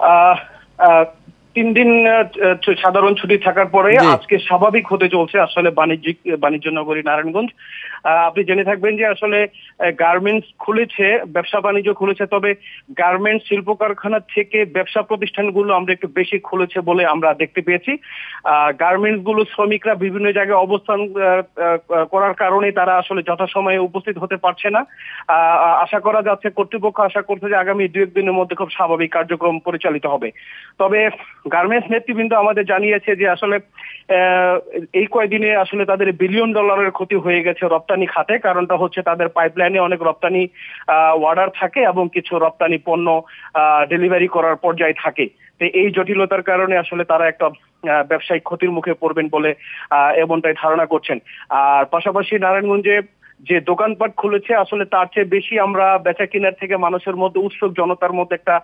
uh, uh, তিন দিন সাধারণ ছুটি থাকার পরে আজকে স্বাভাবিক হতে চলছে আসলে বাণিজ্যিক বাণিজ্য নগরী নারায়ণগঞ্জ আপনি জেনে থাকবেন যে আসলে গার্মেন্টস খুলেছে ব্যবসা বাণিজ্য খুলেছে তবে গার্মেন্টস শিল্প কারখানা থেকে ব্যবসা প্রতিষ্ঠানগুলো আমরা একটু বেশি খুলেছে বলে আমরা দেখতে পেয়েছি গার্মেন্টস গুলো শ্রমিকরা বিভিন্ন জায়গায় অবস্থান করার কারণে তারা আসলে যথাসময়ে উপস্থিত হতে পারছে না আশা করা যাচ্ছে কর্তৃপক্ষ আশা করছে যে আগামী দু একদিনের মধ্যে খুব স্বাভাবিক কার্যক্রম পরিচালিত হবে তবে গার্মেন্টস নেতৃবৃন্দ আমাদের জানিয়েছে যে আসলে এই কয়দিনে আসলে তাদের বিলিয়ন ডলারের ক্ষতি হয়ে গেছে রপ্তানি খাতে কারণটা হচ্ছে তাদের পাইপলাইনে অনেক রপ্তানি অর্ডার থাকে এবং কিছু রপ্তানি পণ্য ডেলিভারি করার পর্যায়ে থাকে তো এই জটিলতার কারণে আসলে তারা একটা ব্যবসায়িক ক্ষতির মুখে পড়বেন বলে এমনটাই ধারণা করছেন আর পাশাপাশি নারায়ণগঞ্জে যে দোকানপাট খুলেছে আসলে তার চেয়ে বেশি আমরা বেচা কেনার থেকে মানুষের মধ্যে উৎসুক জনতার মধ্যে একটা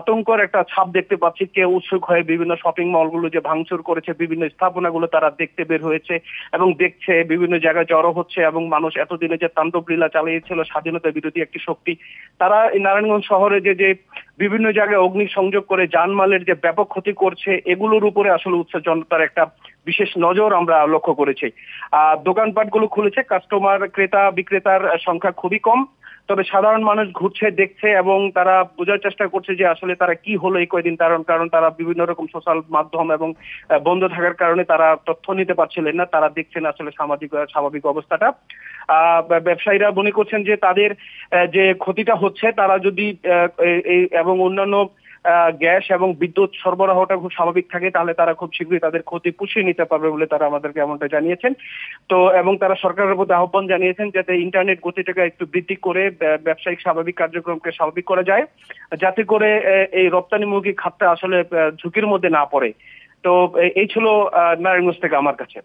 আতঙ্কর একটা ছাপ দেখতে পাচ্ছি কেউ উৎসুক হয়ে বিভিন্ন শপিং মলগুলো যে ভাঙচুর করেছে বিভিন্ন স্থাপনাগুলো তারা দেখতে বের হয়েছে এবং দেখছে বিভিন্ন জায়গায় জড়ো হচ্ছে এবং মানুষ এতদিনে যে তাণ্ডব লীলা চালিয়েছিল স্বাধীনতা বিরোধী একটি শক্তি তারা নারায়ণগঞ্জ শহরে যে যে বিভিন্ন জায়গায় অগ্নি সংযোগ করে যানমালের যে ব্যাপক ক্ষতি করছে এগুলোর উপরে আসলে উৎসেচনতার একটা বিশেষ নজর আমরা লক্ষ্য করেছি দোকানপাট গুলো খুলেছে কাস্টমার ক্রেতা বিক্রেতার সংখ্যা খুবই কম তবে সাধারণ মানুষ ঘুরছে দেখছে এবং তারা বোঝার চেষ্টা করছে যে আসলে তারা কি হলো এই কয়দিন কারণ কারণ তারা বিভিন্ন রকম সোশ্যাল মাধ্যম এবং বন্ধ থাকার কারণে তারা তথ্য নিতে পারছিলেন না তারা দেখছেন আসলে সামাজিক স্বাভাবিক অবস্থাটা ব্যবসায়ীরা মনে করছেন যে তাদের যে ক্ষতিটা হচ্ছে তারা যদি এবং অন্যান্য গ্যাস এবং বিদ্যুৎ সরবরাহটা খুব স্বাভাবিক থাকে তাহলে তারা খুব শীঘ্রই তাদের ক্ষতি পুষিয়ে নিতে পারবে বলে তারা আমাদেরকে এমনটা জানিয়েছেন তো এবং তারা সরকারের প্রতি আহ্বান জানিয়েছেন যাতে ইন্টারনেট গতিটাকে একটু বৃদ্ধি করে ব্যবসায়িক স্বাভাবিক কার্যক্রমকে স্বাভাবিক করা যায় যাতে করে এই রপ্তানিমুখী খাতটা আসলে ঝুঁকির মধ্যে না পড়ে তো এই ছিল নারায়ণগঞ্জ থেকে আমার কাছে